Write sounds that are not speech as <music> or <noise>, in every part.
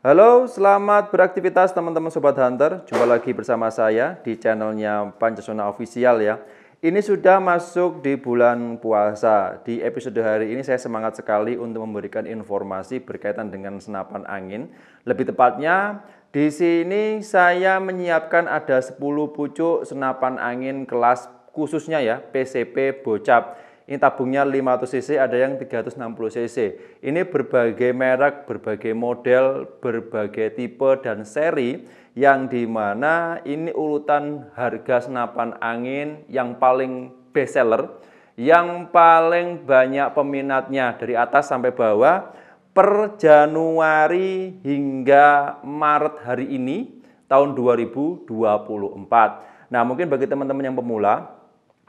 Halo, selamat beraktivitas teman-teman Sobat Hunter. Jumpa lagi bersama saya di channelnya Pancasona Official ya. Ini sudah masuk di bulan puasa. Di episode hari ini saya semangat sekali untuk memberikan informasi berkaitan dengan senapan angin. Lebih tepatnya, di sini saya menyiapkan ada 10 pucuk senapan angin kelas khususnya ya PCP Bocap. Ini tabungnya 500 cc, ada yang 360 cc. Ini berbagai merek, berbagai model, berbagai tipe dan seri yang dimana ini urutan harga senapan angin yang paling best seller, yang paling banyak peminatnya dari atas sampai bawah per Januari hingga Maret hari ini tahun 2024. Nah, mungkin bagi teman-teman yang pemula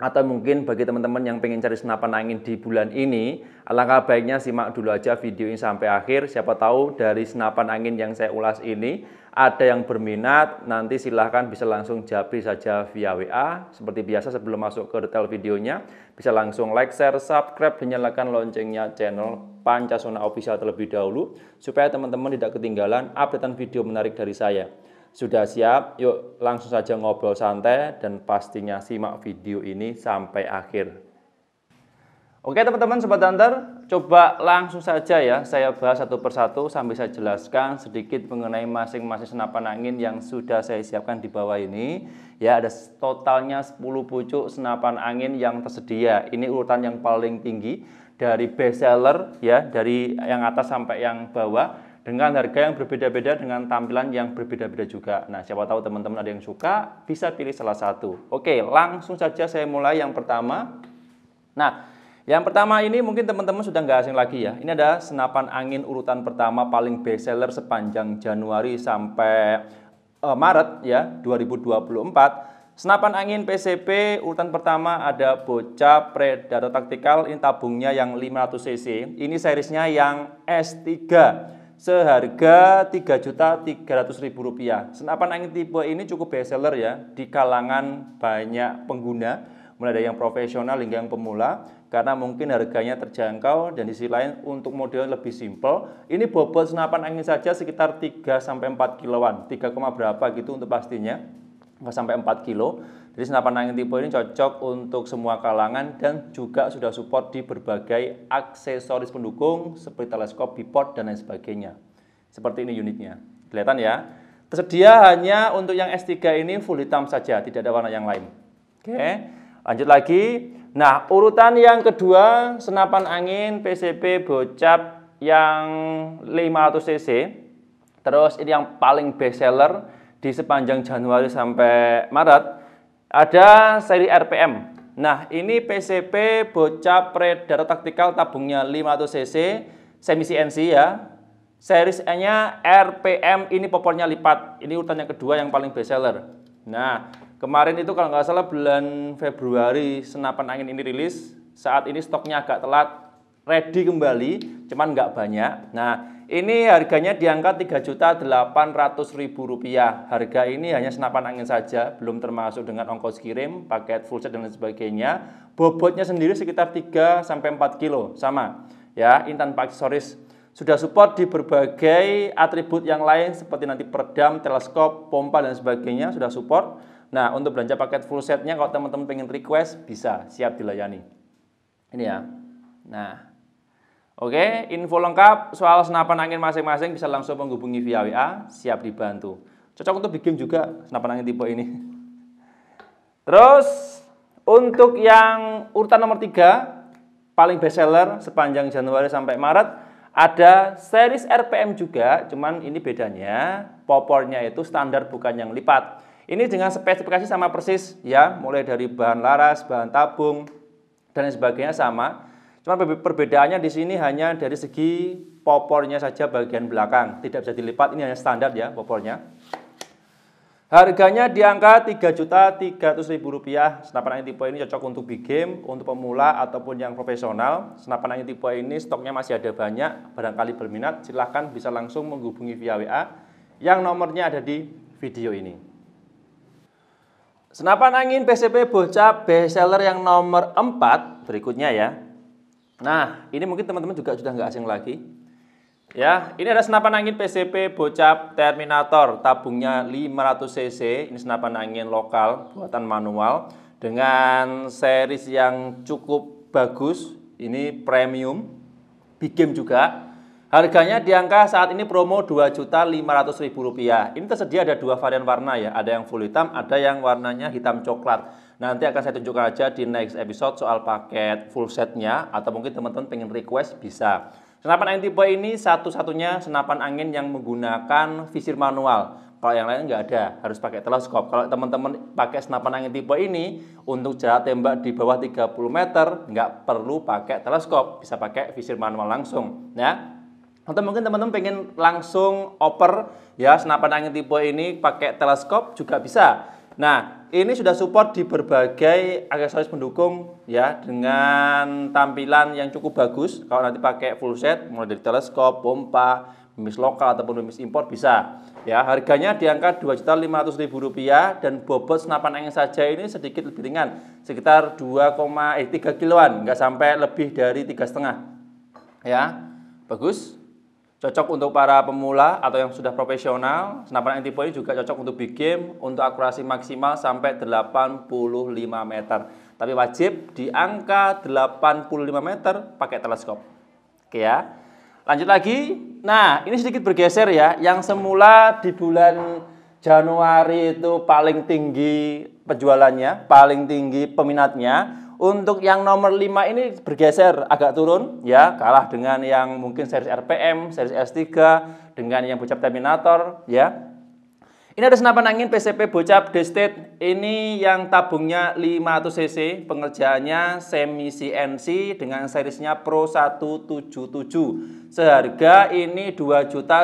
atau mungkin bagi teman-teman yang pengen cari senapan angin di bulan ini, alangkah baiknya simak dulu aja video ini sampai akhir. Siapa tahu dari senapan angin yang saya ulas ini, ada yang berminat, nanti silahkan bisa langsung japri saja via WA. Seperti biasa sebelum masuk ke detail videonya, bisa langsung like, share, subscribe, dan nyalakan loncengnya channel Pancasona Official terlebih dahulu, supaya teman-teman tidak ketinggalan updatean video menarik dari saya. Sudah siap? Yuk langsung saja ngobrol santai dan pastinya simak video ini sampai akhir. Oke teman-teman Sobat Hunter, coba langsung saja ya saya bahas satu persatu sambil saya jelaskan sedikit mengenai masing-masing senapan angin yang sudah saya siapkan di bawah ini. Ya ada totalnya 10 pucuk senapan angin yang tersedia. Ini urutan yang paling tinggi dari best seller ya dari yang atas sampai yang bawah dengan harga yang berbeda-beda dengan tampilan yang berbeda-beda juga. Nah, siapa tahu teman-teman ada yang suka, bisa pilih salah satu. Oke, langsung saja saya mulai yang pertama. Nah, yang pertama ini mungkin teman-teman sudah nggak asing lagi ya. Ini ada senapan angin urutan pertama paling bestseller sepanjang Januari sampai eh, Maret ya 2024. Senapan angin PCP urutan pertama ada Boca Predator Tactical ini tabungnya yang 500 cc. Ini seriesnya yang S3 seharga tiga tiga juta ratus ribu rupiah Senapan angin tipe ini cukup best seller ya di kalangan banyak pengguna, mulai dari yang profesional hingga yang pemula karena mungkin harganya terjangkau dan di sisi lain untuk model lebih simple. Ini bobot senapan angin saja sekitar tiga sampai 4 kiloan, 3, berapa gitu untuk pastinya. sampai 4 kilo jadi senapan angin tipe ini cocok untuk semua kalangan dan juga sudah support di berbagai aksesoris pendukung seperti teleskop, bipod, dan lain sebagainya. Seperti ini unitnya. Kelihatan ya? Tersedia hanya untuk yang S3 ini full hitam saja, tidak ada warna yang lain. Oke, lanjut lagi. Nah, urutan yang kedua, senapan angin PCP bocap yang 500 cc. Terus ini yang paling best seller di sepanjang Januari sampai Maret ada seri RPM. Nah, ini PCP bocah predator taktikal tabungnya 500 cc semi CNC ya. Series nya RPM ini popornya lipat. Ini urutan yang kedua yang paling best seller. Nah, kemarin itu kalau nggak salah bulan Februari senapan angin ini rilis. Saat ini stoknya agak telat, ready kembali, cuman nggak banyak. Nah, ini harganya di angka Rp3.800.000. Harga ini hanya senapan angin saja, belum termasuk dengan ongkos kirim, paket full set dan lain sebagainya. Bobotnya sendiri sekitar 3 sampai 4 kilo, sama. Ya, Intan tanpa Aksesoris sudah support di berbagai atribut yang lain seperti nanti peredam, teleskop, pompa dan sebagainya sudah support. Nah, untuk belanja paket full setnya kalau teman-teman pengen request bisa siap dilayani. Ini ya. Nah, Oke, info lengkap soal senapan angin masing-masing bisa langsung menghubungi via WA, siap dibantu. Cocok untuk bikin juga senapan angin tipe ini. <laughs> Terus untuk yang urutan nomor 3 paling best seller sepanjang Januari sampai Maret ada series RPM juga, cuman ini bedanya popornya itu standar bukan yang lipat. Ini dengan spesifikasi sama persis ya, mulai dari bahan laras, bahan tabung dan sebagainya sama. Cuma perbedaannya di sini hanya dari segi popornya saja bagian belakang, tidak bisa dilipat, ini hanya standar ya popornya. Harganya di angka Rp3.300.000. Senapan angin tipe ini cocok untuk big game, untuk pemula ataupun yang profesional. Senapan angin tipe ini stoknya masih ada banyak, barangkali berminat silahkan bisa langsung menghubungi via WA yang nomornya ada di video ini. Senapan angin PCP Bocah bestseller yang nomor 4 berikutnya ya. Nah, ini mungkin teman-teman juga sudah nggak asing lagi. Ya, ini ada senapan angin PCP Bocap Terminator, tabungnya 500 cc. Ini senapan angin lokal buatan manual dengan series yang cukup bagus. Ini premium, big game juga. Harganya di angka saat ini promo Rp2.500.000. Ini tersedia ada dua varian warna ya, ada yang full hitam, ada yang warnanya hitam coklat. Nanti akan saya tunjukkan aja di next episode soal paket full setnya atau mungkin teman-teman pengen request bisa. Senapan angin tipe ini satu-satunya senapan angin yang menggunakan visir manual. Kalau yang lain nggak ada, harus pakai teleskop. Kalau teman-teman pakai senapan angin tipe ini, untuk jarak tembak di bawah 30 meter, nggak perlu pakai teleskop, bisa pakai visir manual langsung. Ya, atau mungkin teman-teman pengen langsung oper ya senapan angin tipe ini pakai teleskop juga bisa. Nah, ini sudah support di berbagai aksesoris pendukung ya dengan tampilan yang cukup bagus. Kalau nanti pakai full set mulai dari teleskop, pompa, mimis lokal ataupun mimis impor bisa. Ya, harganya di angka Rp2.500.000 dan bobot senapan angin saja ini sedikit lebih ringan, sekitar 2, eh, 3 kiloan, nggak sampai lebih dari 3,5. Ya. Bagus. Cocok untuk para pemula atau yang sudah profesional. Senapan anti-po antibody juga cocok untuk big game untuk akurasi maksimal sampai 85 meter. Tapi wajib di angka 85 meter pakai teleskop. Oke ya. Lanjut lagi. Nah, ini sedikit bergeser ya. Yang semula di bulan Januari itu paling tinggi penjualannya, paling tinggi peminatnya. Untuk yang nomor 5 ini bergeser agak turun ya, kalah dengan yang mungkin series RPM, series S3, dengan yang bocap terminator ya. Ini ada senapan angin PCP bocap Destate Ini yang tabungnya 500 cc, pengerjaannya semi CNC dengan serisnya Pro 177. Seharga ini dua juta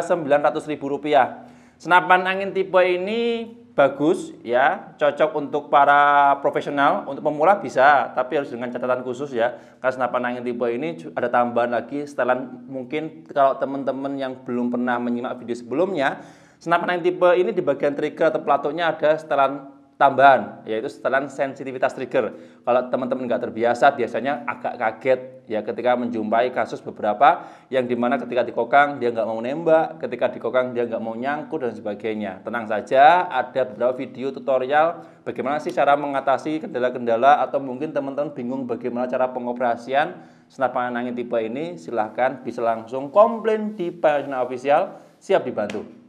ribu rupiah. Senapan angin tipe ini bagus ya, cocok untuk para profesional, untuk pemula bisa, tapi harus dengan catatan khusus ya. Karena senapan angin tipe ini ada tambahan lagi setelan mungkin kalau teman-teman yang belum pernah menyimak video sebelumnya, senapan angin tipe ini di bagian trigger atau pelatuknya ada setelan tambahan yaitu setelan sensitivitas trigger. Kalau teman-teman nggak terbiasa biasanya agak kaget ya ketika menjumpai kasus beberapa yang dimana ketika dikokang dia nggak mau nembak, ketika dikokang dia nggak mau nyangkut dan sebagainya. Tenang saja ada beberapa video tutorial bagaimana sih cara mengatasi kendala-kendala atau mungkin teman-teman bingung bagaimana cara pengoperasian senar angin tipe ini silahkan bisa langsung komplain di pagina official siap dibantu.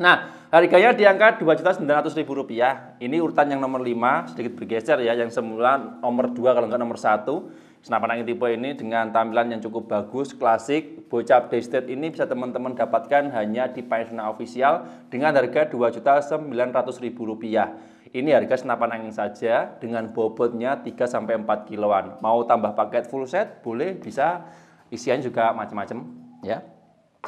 Nah, harganya di angka Rp2.900.000. Ini urutan yang nomor 5, sedikit bergeser ya, yang semula nomor 2 kalau enggak nomor 1. Senapan angin tipe ini dengan tampilan yang cukup bagus, klasik, bocah updated ini bisa teman-teman dapatkan hanya di Paisna Official dengan harga Rp2.900.000. Ini harga senapan angin saja dengan bobotnya 3-4 kiloan. Mau tambah paket full set, boleh, bisa isian juga macam-macam ya.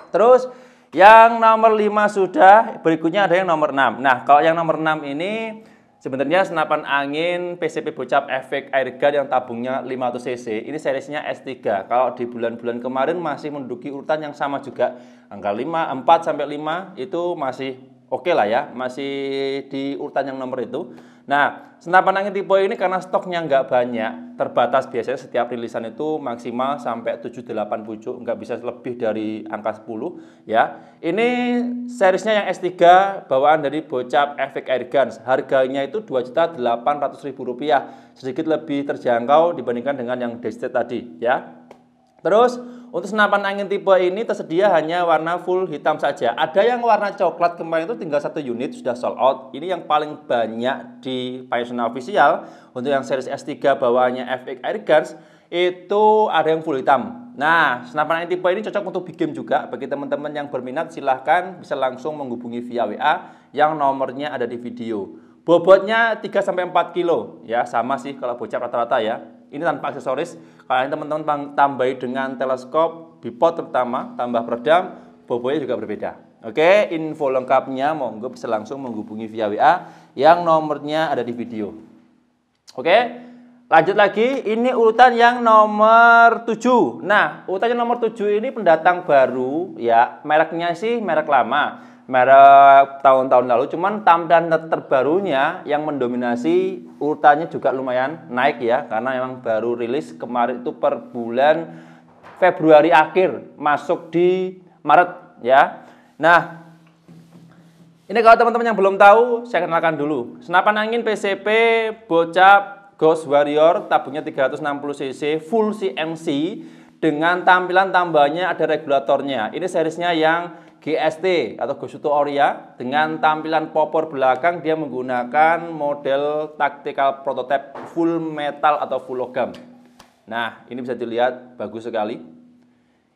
Terus yang nomor 5 sudah, berikutnya ada yang nomor 6. Nah, kalau yang nomor 6 ini sebenarnya senapan angin PCP Bocap efek air gun yang tabungnya 500 cc. Ini serisnya S3. Kalau di bulan-bulan kemarin masih menduduki urutan yang sama juga. Angka 5, 4 sampai 5 itu masih oke okay lah ya, masih di urutan yang nomor itu. Nah, senapan angin tipe ini karena stoknya nggak banyak, terbatas biasanya setiap rilisan itu maksimal sampai 7-8 pucuk, nggak bisa lebih dari angka 10 ya. Ini serisnya yang S3 bawaan dari Bocap Efek Air Guns. Harganya itu Rp2.800.000, sedikit lebih terjangkau dibandingkan dengan yang Destet tadi ya. Terus untuk senapan angin tipe ini tersedia hanya warna full hitam saja. Ada yang warna coklat kemarin itu tinggal satu unit sudah sold out. Ini yang paling banyak di Pioneer official untuk yang series S3 bawahnya FX Air itu ada yang full hitam. Nah, senapan angin tipe ini cocok untuk big game juga. Bagi teman-teman yang berminat silahkan bisa langsung menghubungi via WA yang nomornya ada di video. Bobotnya 3 sampai 4 kilo ya, sama sih kalau bocah rata-rata ya. Ini tanpa aksesoris. Kalau teman-teman tambahi dengan teleskop, bipod terutama, tambah peredam, bobonya juga berbeda. Oke, info lengkapnya monggo bisa langsung menghubungi via WA yang nomornya ada di video. Oke, lanjut lagi. Ini urutan yang nomor 7. Nah, urutan yang nomor 7 ini pendatang baru ya. Mereknya sih merek lama merek tahun-tahun lalu. Cuman tampilan terbarunya yang mendominasi urutannya juga lumayan naik ya karena memang baru rilis kemarin itu per bulan Februari akhir masuk di Maret ya. Nah, ini kalau teman-teman yang belum tahu, saya kenalkan dulu. Senapan angin PCP Bocap Ghost Warrior tabungnya 360cc full CNC dengan tampilan tambahnya ada regulatornya. Ini serisnya yang GST atau Gosuto Oria dengan tampilan popor belakang dia menggunakan model tactical prototype full metal atau full logam. Nah, ini bisa dilihat bagus sekali.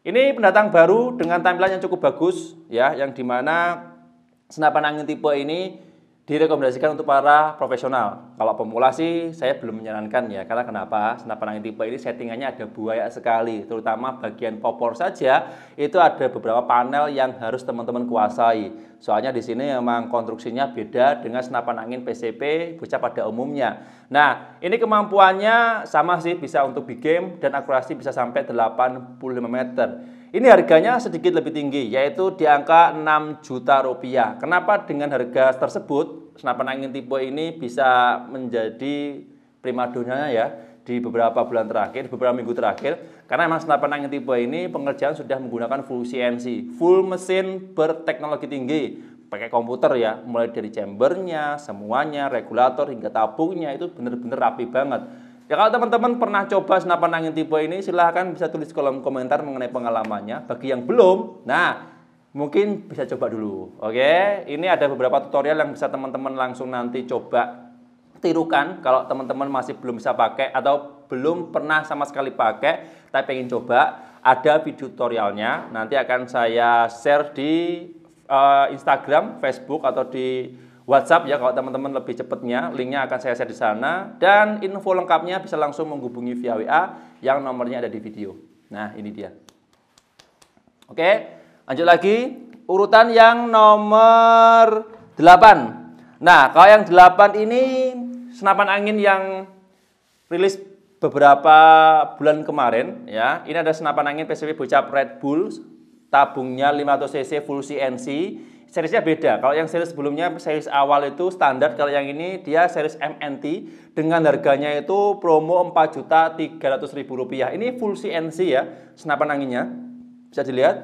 Ini pendatang baru dengan tampilan yang cukup bagus ya, yang dimana senapan angin tipe ini direkomendasikan untuk para profesional. Kalau pemula sih saya belum menyarankan ya, karena kenapa? Senapan angin tipe ini settingannya ada buaya sekali, terutama bagian popor saja itu ada beberapa panel yang harus teman-teman kuasai. Soalnya di sini memang konstruksinya beda dengan senapan angin PCP bocah pada umumnya. Nah, ini kemampuannya sama sih bisa untuk big game dan akurasi bisa sampai 85 meter. Ini harganya sedikit lebih tinggi, yaitu di angka 6 juta rupiah. Kenapa dengan harga tersebut, senapan angin tipe ini bisa menjadi primadonya ya di beberapa bulan terakhir, beberapa minggu terakhir, karena emang senapan angin tipe ini pengerjaan sudah menggunakan full CNC, full mesin berteknologi tinggi, pakai komputer ya, mulai dari chambernya, semuanya, regulator hingga tabungnya itu benar-benar rapi banget Ya kalau teman-teman pernah coba senapan angin tipe ini, silahkan bisa tulis kolom komentar mengenai pengalamannya. Bagi yang belum, nah mungkin bisa coba dulu. Oke, ini ada beberapa tutorial yang bisa teman-teman langsung nanti coba tirukan kalau teman-teman masih belum bisa pakai atau belum pernah sama sekali pakai tapi pengen coba ada video tutorialnya nanti akan saya share di uh, Instagram, Facebook atau di WhatsApp ya kalau teman-teman lebih cepatnya, linknya akan saya share di sana dan info lengkapnya bisa langsung menghubungi via WA yang nomornya ada di video. Nah, ini dia. Oke, lanjut lagi urutan yang nomor 8. Nah, kalau yang 8 ini senapan angin yang rilis beberapa bulan kemarin ya. Ini ada senapan angin PCB bocap Red Bull tabungnya 500 cc full CNC seriesnya beda. Kalau yang series sebelumnya series awal itu standar, kalau yang ini dia series MNT dengan harganya itu promo Rp4.300.000. Ini full CNC ya senapan anginnya. Bisa dilihat.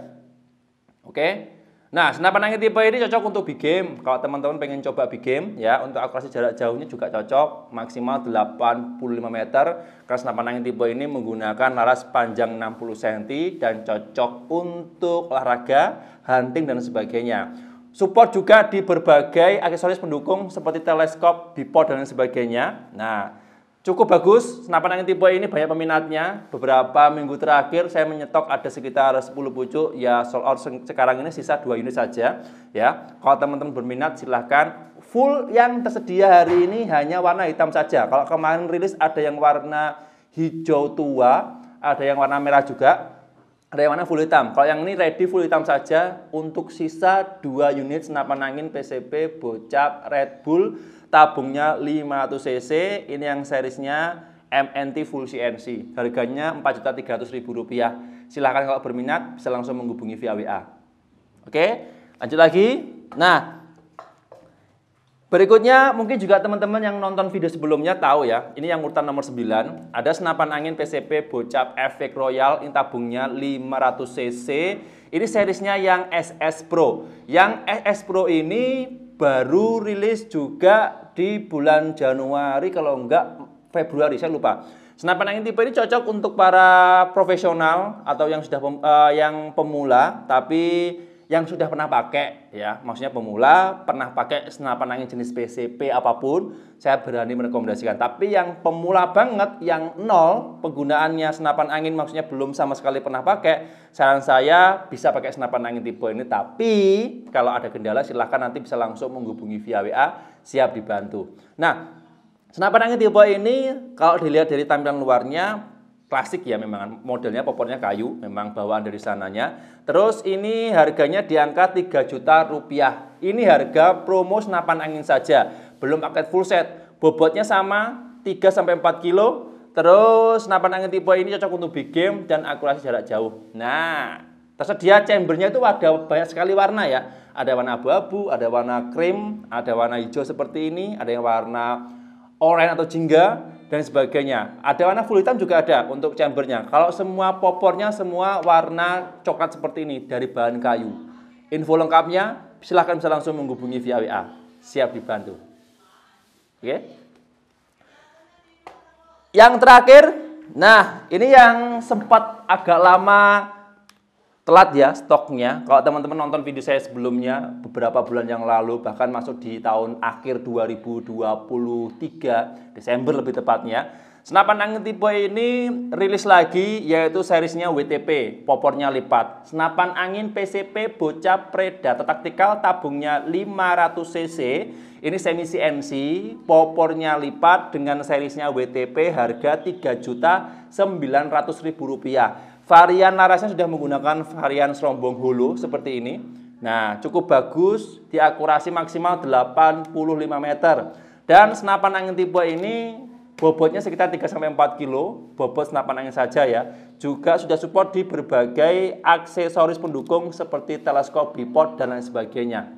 Oke. Nah, senapan angin tipe ini cocok untuk big game. Kalau teman-teman pengen coba big game ya, untuk akurasi jarak jauhnya juga cocok, maksimal 85 meter. Karena senapan angin tipe ini menggunakan laras panjang 60 cm dan cocok untuk olahraga, hunting dan sebagainya. Support juga di berbagai aksesoris pendukung seperti teleskop, bipod, dan lain sebagainya. Nah, cukup bagus. Senapan angin tipe ini banyak peminatnya. Beberapa minggu terakhir saya menyetok ada sekitar 10 pucuk. Ya, sold out sekarang ini sisa 2 unit saja. Ya, kalau teman-teman berminat silahkan. Full yang tersedia hari ini hanya warna hitam saja. Kalau kemarin rilis ada yang warna hijau tua, ada yang warna merah juga mana full hitam. Kalau yang ini ready full hitam saja untuk sisa 2 unit senapan angin PCP Bocap Red Bull tabungnya 500 cc. Ini yang serisnya MNT full CNC. Harganya rp rupiah. Silahkan kalau berminat bisa langsung menghubungi via WA. Oke, lanjut lagi. Nah, Berikutnya mungkin juga teman-teman yang nonton video sebelumnya tahu ya, ini yang urutan nomor 9, ada senapan angin PCP Bocap Efek Royal ini tabungnya 500cc. Ini serisnya yang SS Pro. Yang SS Pro ini baru rilis juga di bulan Januari kalau enggak Februari, saya lupa. Senapan angin tipe ini cocok untuk para profesional atau yang sudah pem, uh, yang pemula tapi yang sudah pernah pakai ya, maksudnya pemula pernah pakai senapan angin jenis PCP apapun, saya berani merekomendasikan. Tapi yang pemula banget yang nol penggunaannya senapan angin maksudnya belum sama sekali pernah pakai, saran saya bisa pakai senapan angin tipe ini tapi kalau ada kendala silahkan nanti bisa langsung menghubungi via WA, siap dibantu. Nah, senapan angin tipe ini kalau dilihat dari tampilan luarnya klasik ya memang modelnya popornya kayu memang bawaan dari sananya terus ini harganya di angka 3 juta rupiah ini harga promo senapan angin saja belum paket full set bobotnya sama 3 4 kilo terus senapan angin tipe ini cocok untuk big game dan akurasi jarak jauh nah tersedia chambernya itu ada banyak sekali warna ya ada warna abu-abu ada warna krim ada warna hijau seperti ini ada yang warna oranye atau jingga dan sebagainya. Ada warna full hitam juga ada untuk chambernya. Kalau semua popornya semua warna coklat seperti ini dari bahan kayu. Info lengkapnya silahkan bisa langsung menghubungi via WA. Siap dibantu. Oke. Okay? Yang terakhir, nah ini yang sempat agak lama telat ya stoknya. Kalau teman-teman nonton video saya sebelumnya beberapa bulan yang lalu bahkan masuk di tahun akhir 2023 Desember lebih tepatnya. Senapan angin tipe ini rilis lagi yaitu serisnya WTP, popornya lipat. Senapan angin PCP bocah predator taktikal tabungnya 500cc. Ini semi CNC, popornya lipat dengan serisnya WTP harga juta 3 ribu rupiah. Varian narasnya sudah menggunakan varian serombong hulu seperti ini. Nah, cukup bagus, di akurasi maksimal 85 meter. Dan senapan angin tipe ini bobotnya sekitar 3-4 kilo, bobot senapan angin saja ya. Juga sudah support di berbagai aksesoris pendukung seperti teleskop, bipod, dan lain sebagainya.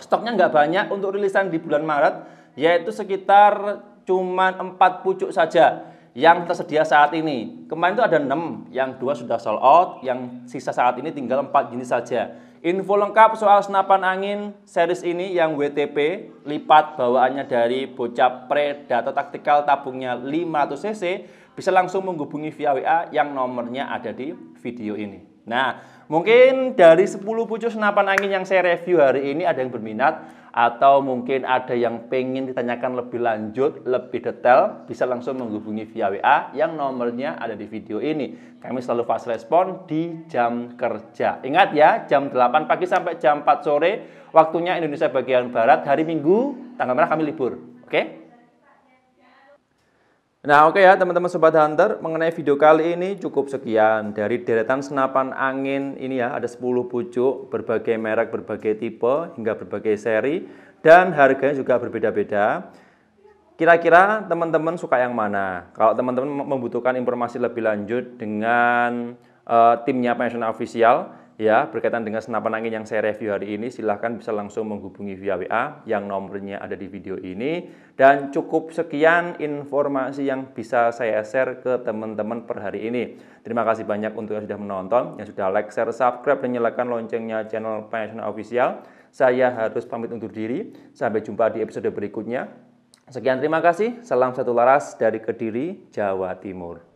Stoknya nggak banyak untuk rilisan di bulan Maret, yaitu sekitar cuman 4 pucuk saja yang tersedia saat ini. Kemarin itu ada 6, yang dua sudah sold out, yang sisa saat ini tinggal 4 jenis saja. Info lengkap soal senapan angin series ini yang WTP lipat bawaannya dari bocah data Taktikal tabungnya 500cc bisa langsung menghubungi via WA yang nomornya ada di video ini. Nah, Mungkin dari 10 pucuk senapan angin yang saya review hari ini ada yang berminat atau mungkin ada yang pengen ditanyakan lebih lanjut, lebih detail, bisa langsung menghubungi via WA yang nomornya ada di video ini. Kami selalu fast respon di jam kerja. Ingat ya, jam 8 pagi sampai jam 4 sore, waktunya Indonesia bagian Barat, hari Minggu, tanggal merah kami libur. Oke? Okay? Nah oke okay ya teman-teman Sobat Hunter, mengenai video kali ini cukup sekian. Dari deretan senapan angin ini ya, ada 10 pucuk, berbagai merek, berbagai tipe, hingga berbagai seri, dan harganya juga berbeda-beda. Kira-kira teman-teman suka yang mana? Kalau teman-teman membutuhkan informasi lebih lanjut dengan uh, timnya pensiun official, ya berkaitan dengan senapan angin yang saya review hari ini silahkan bisa langsung menghubungi via WA yang nomornya ada di video ini dan cukup sekian informasi yang bisa saya share ke teman-teman per hari ini terima kasih banyak untuk yang sudah menonton yang sudah like, share, subscribe dan nyalakan loncengnya channel Nasional Official saya harus pamit undur diri sampai jumpa di episode berikutnya sekian terima kasih salam satu laras dari Kediri, Jawa Timur